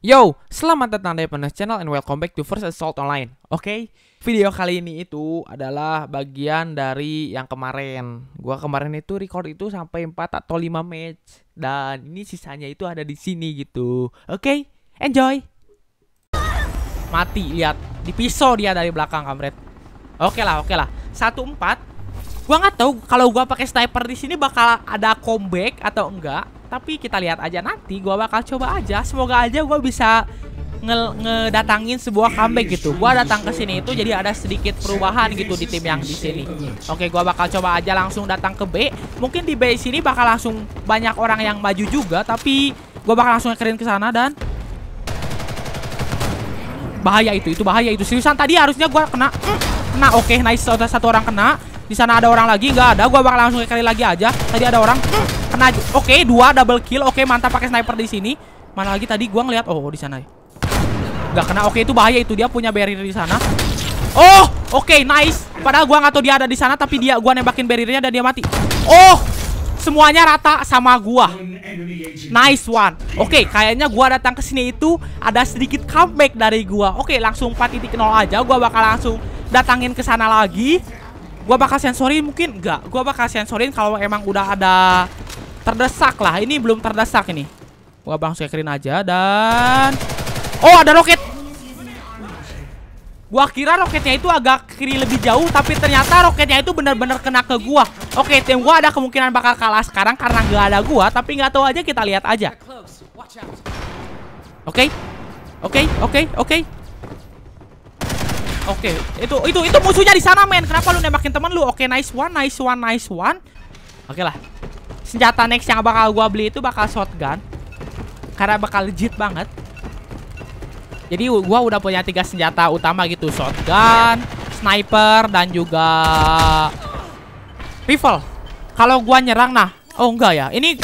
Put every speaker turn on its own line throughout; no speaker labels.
Yo, selamat datang di panas Channel and welcome back to First Assault Online. Oke, okay? video kali ini itu adalah bagian dari yang kemarin. Gua kemarin itu record itu sampai 4 atau 5 match dan ini sisanya itu ada di sini gitu. Oke, okay? enjoy. Mati lihat, di pisau dia dari belakang kamret. Oke okay lah, oke okay lah. empat. Gua nggak tahu kalau gua pakai sniper di sini bakal ada comeback atau enggak. Tapi kita lihat aja nanti. Gua bakal coba aja. Semoga aja gua bisa nge ngedatangin sebuah comeback gitu. Gua datang ke sini itu jadi ada sedikit perubahan gitu di tim yang di sini. Oke, gua bakal coba aja langsung datang ke B. Mungkin di B sini bakal langsung banyak orang yang maju juga, tapi gua bakal langsung keren ke sana dan bahaya itu, itu bahaya itu. Seriusan tadi harusnya gua kena. nah oke, nice satu orang kena. Di sana ada orang lagi, nggak ada. Gua bakal langsung kali lagi aja. Tadi ada orang kena. Oke, okay, dua double kill. Oke, okay, mantap pakai sniper di sini. Mana lagi tadi gua ngeliat oh di sana. Ya. Nggak kena. Oke, okay, itu bahaya itu dia punya barrier di sana. Oh, oke, okay, nice. Padahal gua nggak tahu dia ada di sana tapi dia gua nembakin barriernya dan dia mati. Oh, semuanya rata sama gua. Nice one. Oke, okay, kayaknya gua datang ke sini itu ada sedikit comeback dari gua. Oke, okay, langsung 4.0 aja. Gua bakal langsung datangin ke sana lagi. Gua bakal sensorin mungkin enggak. Gua bakal sensorin kalau emang udah ada terdesak lah. Ini belum terdesak ini. Gua bang sekirin aja dan Oh, ada roket. Gua kira roketnya itu agak kiri lebih jauh tapi ternyata roketnya itu benar-benar kena ke gua. Oke, tim gua ada kemungkinan bakal kalah sekarang karena nggak ada gua, tapi nggak tahu aja kita lihat aja. Oke. Okay. Oke, okay, oke, okay, oke. Okay. Oke, okay. itu itu itu musuhnya di sana, men. Kenapa lu nembakin temen lu? Oke, okay, nice one, nice one, nice one. Oke okay lah. Senjata next yang bakal gua beli itu bakal shotgun. Karena bakal legit banget. Jadi gua udah punya tiga senjata utama gitu, shotgun, sniper dan juga rifle. Kalau gua nyerang nah, oh enggak ya. Ini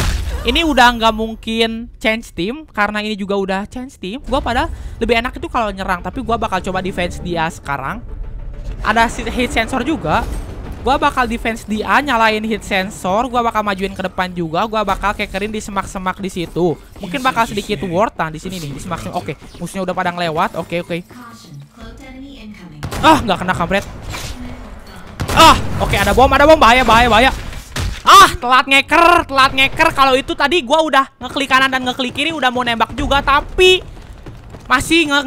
ini udah nggak mungkin change team karena ini juga udah change team Gua pada lebih enak itu kalau nyerang tapi gue bakal coba defense dia sekarang ada hit sensor juga Gua bakal defense dia nyalain hit sensor Gua bakal majuin ke depan juga Gua bakal kekerin di semak-semak di situ mungkin bakal sedikit worth di sini nih di semak semak oke okay. musuhnya udah padang lewat oke okay, oke okay. ah nggak kena kampret ah oke okay, ada bom ada bom bahaya bahaya bahaya Ah, telat ngeker, telat ngeker. Kalau itu tadi gua udah ngeklik kanan dan ngeklik kiri udah mau nembak juga tapi masih nge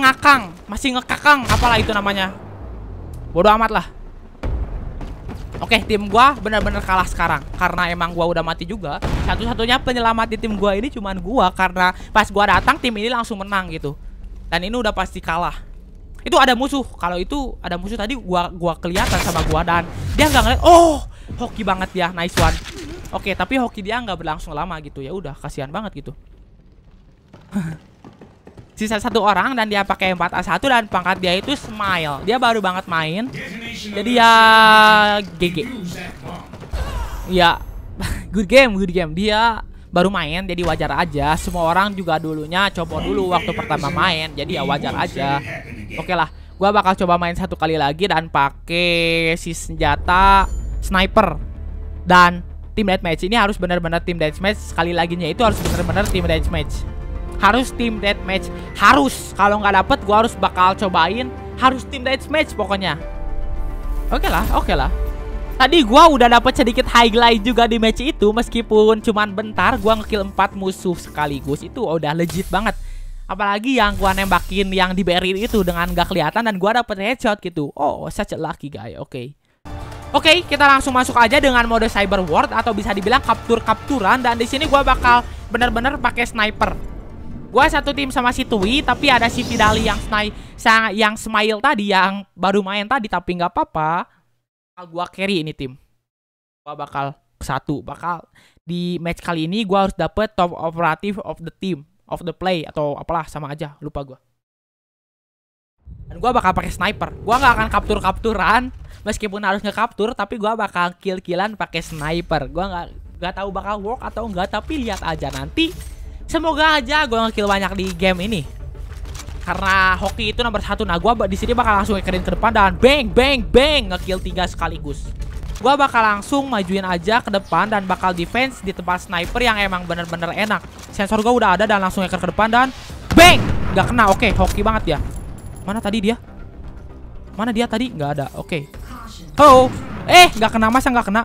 masih ngekakang apalah itu namanya. Bodoh amat lah. Oke, tim gua benar-benar kalah sekarang karena emang gua udah mati juga. Satu-satunya penyelamat di tim gua ini cuman gua karena pas gua datang tim ini langsung menang gitu. Dan ini udah pasti kalah. Itu ada musuh. Kalau itu ada musuh tadi gua gua kelihatan sama gua dan dia nggak ngeliat. Oh, hoki banget ya, nice one. Oke, tapi hoki dia nggak berlangsung lama gitu ya. Udah, kasihan banget gitu. Sisa satu orang dan dia pakai 4A1 dan pangkat dia itu smile. Dia baru banget main. Jadi ya GG. Ya, good game, good game. Dia baru main jadi wajar aja semua orang juga dulunya coba dulu waktu pertama main jadi ya wajar aja oke okay lah gua bakal coba main satu kali lagi dan pakai si senjata sniper dan tim deathmatch. Ini harus benar-benar tim deathmatch. Sekali lagi nya itu harus benar-benar tim deathmatch. Harus tim deathmatch. Harus. Kalau nggak dapet gue harus bakal cobain. Harus tim deathmatch pokoknya. Oke okay lah, oke okay lah. Tadi gua udah dapet sedikit highlight juga di match itu meskipun cuman bentar gua ngekill 4 musuh sekaligus itu udah legit banget. Apalagi yang gua nembakin yang di barrier itu dengan gak kelihatan dan gua dapet headshot gitu. Oh, such a lucky guy. Oke. Okay. Oke, okay, kita langsung masuk aja dengan mode Cyber Ward atau bisa dibilang kaptur-kapturan dan di sini gua bakal bener-bener pakai sniper. Gue satu tim sama si Tui, tapi ada si Fidali yang snipe yang Smile tadi yang baru main tadi tapi nggak apa-apa. Gue carry ini tim. Gue bakal satu bakal di match kali ini gue harus dapet top operative of the team, of the play atau apalah sama aja, lupa gue. Dan gue bakal pakai sniper. Gue nggak akan kaptur-kapturan meskipun harus ngekaptur tapi gua bakal kill killan pakai sniper gua nggak nggak tahu bakal work atau enggak tapi lihat aja nanti semoga aja gua ngekill banyak di game ini karena hoki itu nomor satu nah gua di sini bakal langsung ngekerin ke depan dan bang bang bang ngekill tiga sekaligus gua bakal langsung majuin aja ke depan dan bakal defense di tempat sniper yang emang bener-bener enak sensor gua udah ada dan langsung ngeker ke depan dan bang nggak kena oke okay, hoki banget ya mana tadi dia mana dia tadi nggak ada oke okay. Oh. Eh, nggak kena masa nggak kena.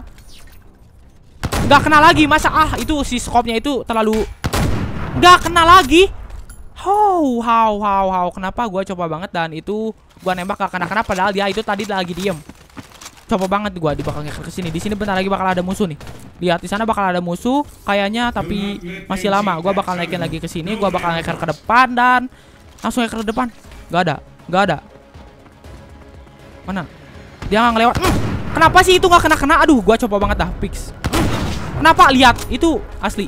Nggak kena lagi masa ah itu si skopnya itu terlalu nggak kena lagi. How, how, how, how. Kenapa gue coba banget dan itu gue nembak gak kena kena padahal dia itu tadi lagi diem. Coba banget gue di bakalnya ke sini. Di sini bentar lagi bakal ada musuh nih. Lihat di sana bakal ada musuh kayaknya tapi masih lama. Gue bakal naikin lagi ke sini. Gue bakal ngeker ke depan dan langsung naik ke depan. Gak ada, gak ada. Mana? Dia nggak ngelewat. Kenapa sih itu nggak kena-kena? Aduh, gua coba banget dah fix. Kenapa? Lihat, itu asli.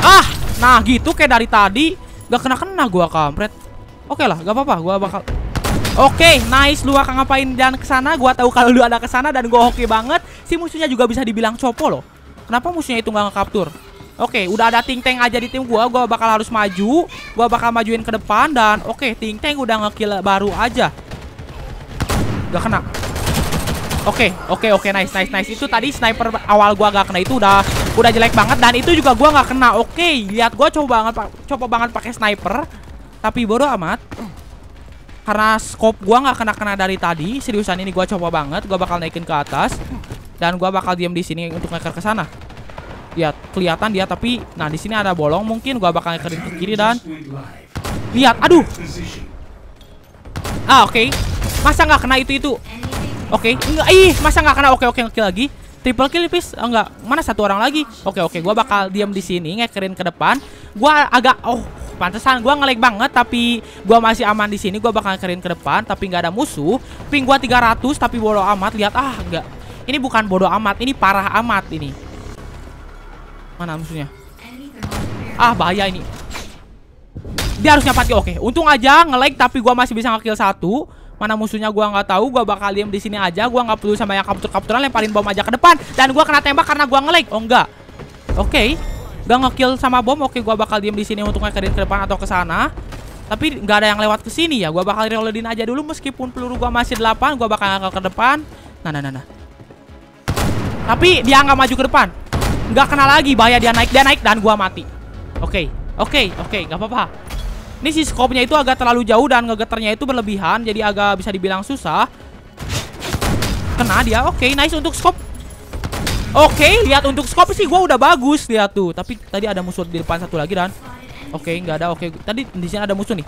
Ah, nah gitu kayak dari tadi nggak kena-kena gua kampret. Oke lah, gak apa-apa, gua bakal Oke, okay, nice lu akan ngapain dan kesana gue Gua tahu kalau lu ada kesana dan gua oke okay banget. Si musuhnya juga bisa dibilang copo loh. Kenapa musuhnya itu nggak ngekaptur? Oke, okay, udah ada Ting Tank aja di tim gua. Gua bakal harus maju. Gua bakal majuin ke depan dan oke, okay, Ting Tank udah ngekill baru aja. Gak kena. Oke, okay, oke, okay, oke, okay, nice, nice, nice. Itu tadi sniper awal gua gak kena itu udah udah jelek banget dan itu juga gua gak kena. Oke, okay, lihat gua coba banget coba banget pakai sniper tapi bodoh amat. Karena scope gua gak kena-kena dari tadi. Seriusan ini gua coba banget, gua bakal naikin ke atas dan gua bakal diem di sini untuk ngeker ke sana. Lihat, ya, kelihatan dia tapi nah di sini ada bolong mungkin gua bakal ngekerin ke kiri dan lihat. Aduh. Ah, oke. Okay. Masa nggak kena itu itu? Oke, okay. enggak. Ih, masa nggak kena? Oke, okay, oke, okay, oke lagi. Triple kill, please. Oh, enggak, mana satu orang lagi? Oke, oke, gua bakal diam di sini, ngekerin ke depan. Gua agak oh, pantesan gua ngelag banget tapi gua masih aman di sini. Gua bakal ngekerin ke depan tapi nggak ada musuh. Ping gua 300 tapi bodoh amat. Lihat ah, enggak. Ini bukan bodoh amat, ini parah amat ini. Mana musuhnya? Ah, bahaya ini. Dia harusnya nyapati. Oke, untung aja ngelag tapi gua masih bisa ngekill satu mana musuhnya gua nggak tahu gua bakal diem di sini aja gua nggak perlu sama yang kaptur kapturan lemparin bom aja ke depan dan gua kena tembak karena gua ngelag oh enggak oke okay. gak ngekill sama bom oke okay, gua bakal diem di sini untuk ngekerin ke depan atau ke sana tapi nggak ada yang lewat ke sini ya gua bakal reloadin aja dulu meskipun peluru gua masih 8 gua bakal ngekill ke depan nah nah nah nah tapi dia nggak maju ke depan nggak kena lagi bahaya dia naik dia naik dan gua mati oke okay. oke okay. oke okay. nggak apa-apa ini si scope-nya itu agak terlalu jauh dan ngegeternya itu berlebihan. Jadi agak bisa dibilang susah. Kena dia. Oke, okay, nice untuk scope. Oke, okay, lihat untuk scope sih gue udah bagus. Lihat tuh. Tapi tadi ada musuh di depan satu lagi dan... Oke, okay, nggak ada. Oke, okay. tadi di sini ada musuh nih.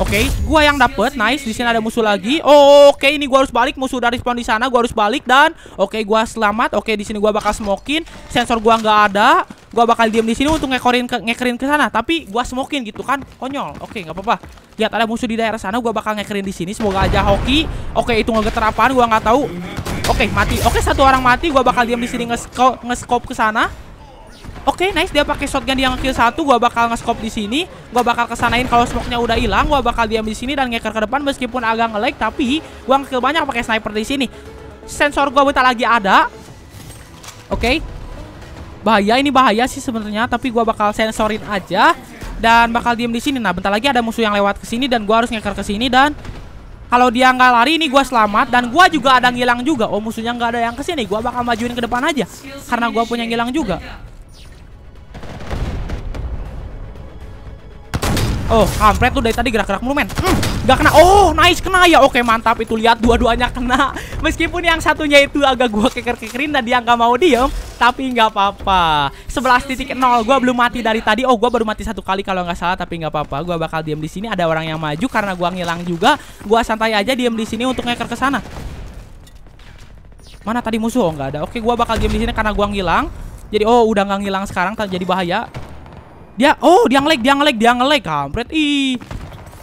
Oke, okay, gua yang dapet. Nice. Di sini ada musuh lagi. Oh, oke okay, ini gue harus balik. Musuh dari spawn di sana, gue harus balik dan oke okay, gua selamat. Oke, okay, di sini gue bakal smokin. Sensor gue nggak ada gua bakal diem di sini untuk ngekorin ke ngekerin ke sana, tapi gua semokin gitu kan. Konyol. Oke, nggak apa-apa. Lihat ada musuh di daerah sana, gua bakal ngekerin di sini. Semoga aja hoki. Oke, itu ngegeter apaan gua nggak tahu. Oke, mati. Oke, satu orang mati, gua bakal diem di sini nge-scope ke sana. Oke, nice. Dia pakai shotgun yang kill satu. Gua bakal nge di sini. Gua bakal kesanain kalau smoke-nya udah hilang. Gua bakal diem di sini dan ngeker ke depan meskipun agak nge tapi gua ngekill banyak pakai sniper di sini. Sensor gua bentar lagi ada. Oke bahaya ini bahaya sih sebenarnya tapi gua bakal sensorin aja dan bakal diem di sini nah bentar lagi ada musuh yang lewat ke sini dan gua harus ngeker ke sini dan kalau dia nggak lari ini gua selamat dan gua juga ada ngilang juga oh musuhnya nggak ada yang ke sini gua bakal majuin ke depan aja karena gua punya ngilang juga Oh, kampret tuh dari tadi gerak-gerak mulu, men. Hmm, gak kena. Oh, nice kena ya. Oke, mantap itu. Lihat dua-duanya kena. Meskipun yang satunya itu agak gua keker-kekerin dan dia nggak mau diem, tapi nggak apa-apa. nol, gua belum mati dari tadi. Oh, gua baru mati satu kali kalau nggak salah, tapi nggak apa-apa. Gua bakal diem di sini. Ada orang yang maju karena gua ngilang juga. Gua santai aja diem di sini untuk ngeker ke sana. Mana tadi musuh? Oh, nggak ada. Oke, gua bakal diem di sini karena gua ngilang. Jadi oh udah nggak ngilang sekarang jadi bahaya. Dia oh, dia nge-lag, dia nge-lag, dia nge-lag. Kampret. Ih.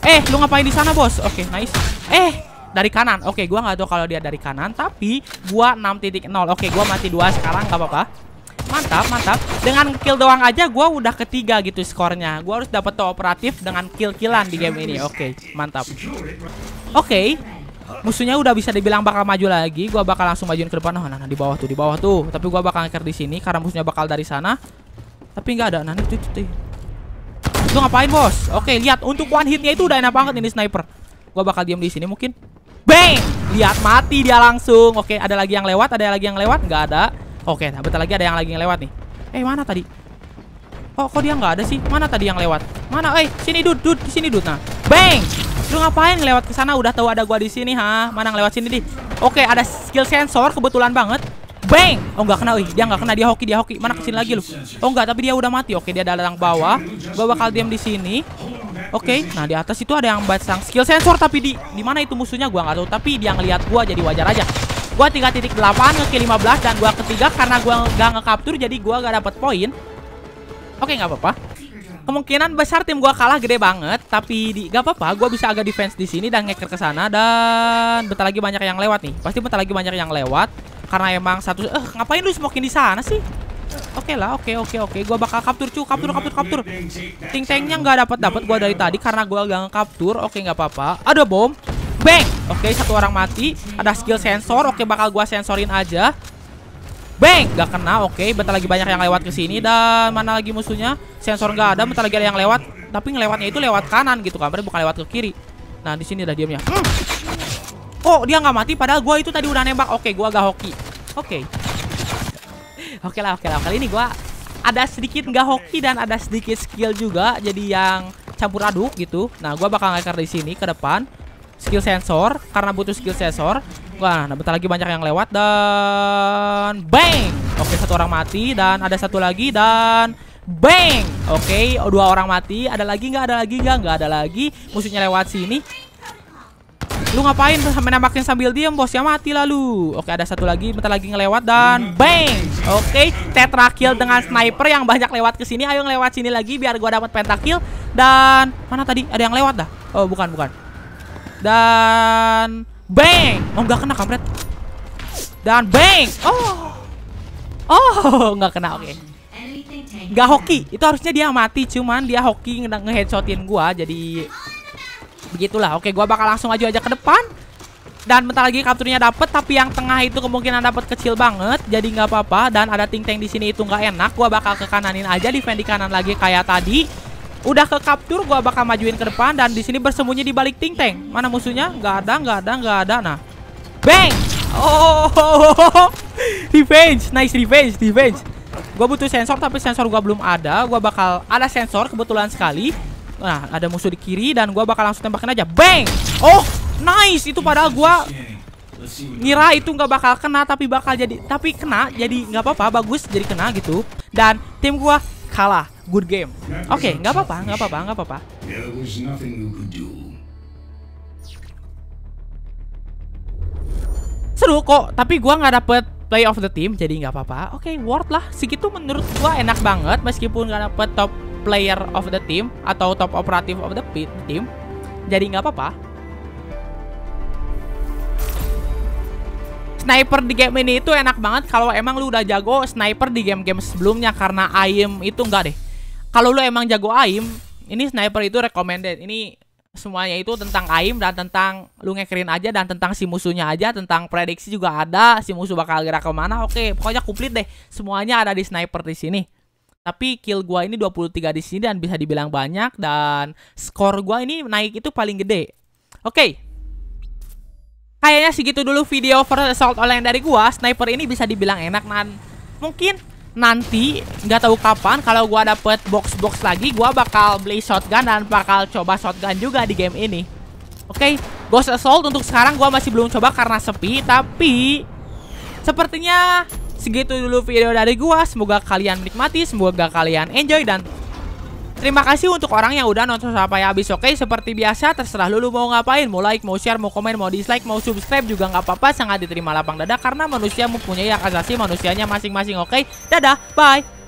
Eh, lu ngapain di sana, Bos? Oke, okay, nice. Eh, dari kanan. Oke, okay, gua nggak tahu kalau dia dari kanan, tapi gua 6.0. Oke, okay, gua mati dua sekarang nggak apa-apa. Mantap, mantap. Dengan kill doang aja gua udah ketiga gitu skornya. Gua harus dapat operatif dengan kill-killan di game ini. Oke, okay, mantap. Oke. Okay. Musuhnya udah bisa dibilang bakal maju lagi. Gua bakal langsung majuin ke depan. Oh, nah, nah di bawah tuh, di bawah tuh. Tapi gua bakal ngeker di sini karena musuhnya bakal dari sana. Tapi nggak ada nah, nanti itu tuh. Lu ngapain, Bos? Oke, lihat untuk one hitnya itu udah enak banget ini sniper. Gua bakal diam di sini mungkin. Bang! Lihat mati dia langsung. Oke, ada lagi yang lewat, ada lagi yang lewat? Nggak ada. Oke, nah bentar lagi ada yang lagi yang lewat nih. Eh, mana tadi? Oh, kok dia nggak ada sih? Mana tadi yang lewat? Mana? Eh, sini dud, dud, di sini dud. Nah, bang. Lu ngapain lewat ke sana? Udah tahu ada gua di sini, ha? Mana yang lewat sini di? Oke, ada skill sensor kebetulan banget. Bang! Oh nggak kena, wih. Dia nggak kena, dia hoki, dia hoki. Mana kesini lagi lu? Oh nggak, tapi dia udah mati. Oke, dia datang bawah. Gua bakal di sini. Oke, nah di atas itu ada yang batang skill sensor tapi di di mana itu musuhnya gua nggak tahu, tapi dia ngelihat gua jadi wajar aja. Gua 3.8 lima belas dan gua ketiga karena gua nggak ngekapture jadi gua nggak dapet poin. Oke, nggak apa-apa. Kemungkinan besar tim gua kalah gede banget, tapi di nggak apa-apa, gua bisa agak defense di sini dan ngeker ke sana dan bentar lagi banyak yang lewat nih. Pasti bentar lagi banyak yang lewat karena emang satu eh ngapain lu smokin di sana sih Oke okay lah, oke okay, oke okay, oke. Okay. Gua bakal kaptur cu, kaptur kaptur kaptur. Ting tengnya nggak dapat dapat gua dari tadi karena gua gak kaptur. Oke okay, nggak apa-apa. Ada bom. Bang. Oke okay, satu orang mati. Ada skill sensor. Oke okay, bakal gua sensorin aja. Bang, gak kena. Oke, okay. bentar lagi banyak yang lewat ke sini dan mana lagi musuhnya? Sensor nggak ada, bentar lagi ada yang lewat. Tapi ngelewatnya itu lewat kanan gitu, kan. berarti bukan lewat ke kiri. Nah, di sini ada diamnya. Kok dia nggak mati? Padahal gue itu tadi udah nembak. Oke, gue agak hoki. Oke. Oke lah, oke lah. Kali ini gue ada sedikit nggak hoki dan ada sedikit skill juga. Jadi yang campur aduk gitu. Nah, gue bakal ngekar di sini ke depan. Skill sensor karena butuh skill sensor. Wah, nah bentar lagi banyak yang lewat dan bang. Oke, satu orang mati dan ada satu lagi dan bang. Oke, dua orang mati. Ada lagi nggak? Ada lagi nggak? Nggak ada lagi. Musuhnya lewat sini. Lu ngapain nembakin sambil diem bosnya mati lalu. Oke ada satu lagi bentar lagi ngelewat dan bang. Oke tetra kill dengan sniper yang banyak lewat ke sini. Ayo ngelewat sini lagi biar gua dapat pentakil dan mana tadi ada yang lewat dah. Oh bukan bukan. Dan bang. Oh nggak kena kampret. Dan bang. Oh. Oh nggak kena oke. Okay. Gak hoki, itu harusnya dia mati, cuman dia hoki nge ngeheadshotin gua jadi begitulah. Oke, gua bakal langsung maju aja ke depan. Dan bentar lagi kapturnya dapat, tapi yang tengah itu kemungkinan dapat kecil banget, jadi nggak apa-apa. Dan ada ting tank di sini itu nggak enak, gua bakal ke kananin aja, defend di kanan lagi kayak tadi. Udah ke kaptur, gua bakal majuin ke depan dan di sini bersembunyi di balik ting tank. Mana musuhnya? Nggak ada, nggak ada, nggak ada. Nah, bang! Oh, revenge, nice revenge, revenge. Gua butuh sensor tapi sensor gua belum ada. Gua bakal ada sensor kebetulan sekali. Nah, ada musuh di kiri dan gua bakal langsung tembakin aja. Bang! Oh, nice. Itu padahal gua ngira itu nggak bakal kena tapi bakal jadi tapi kena jadi nggak apa-apa bagus jadi kena gitu dan tim gua kalah good game oke okay, nggak apa-apa nggak apa-apa nggak apa-apa seru kok tapi gua nggak dapet play of the team jadi nggak apa-apa oke okay, worth lah segitu menurut gua enak banget meskipun nggak dapet top player of the team atau top operative of the team jadi nggak apa-apa Sniper di game ini itu enak banget kalau emang lu udah jago sniper di game-game sebelumnya karena aim itu enggak deh. Kalau lu emang jago aim, ini sniper itu recommended. Ini semuanya itu tentang aim dan tentang lu ngekerin aja dan tentang si musuhnya aja tentang prediksi juga ada si musuh bakal gerak kemana oke pokoknya komplit deh semuanya ada di sniper di sini tapi kill gua ini 23 di sini dan bisa dibilang banyak dan skor gua ini naik itu paling gede. Oke. Okay. Kayaknya segitu dulu video first assault online dari gua. Sniper ini bisa dibilang enak dan mungkin nanti nggak tahu kapan kalau gua dapet box box lagi gua bakal beli shotgun dan bakal coba shotgun juga di game ini. Oke, okay. Ghost Assault untuk sekarang gua masih belum coba karena sepi tapi sepertinya segitu dulu video dari gua. Semoga kalian menikmati, semoga kalian enjoy dan Terima kasih untuk orang yang udah nonton sampai habis Oke seperti biasa terserah lulu mau ngapain Mau like, mau share, mau komen, mau dislike, mau subscribe Juga nggak apa-apa sangat diterima lapang dada Karena manusia mempunyai hak asasi manusianya masing-masing Oke dadah bye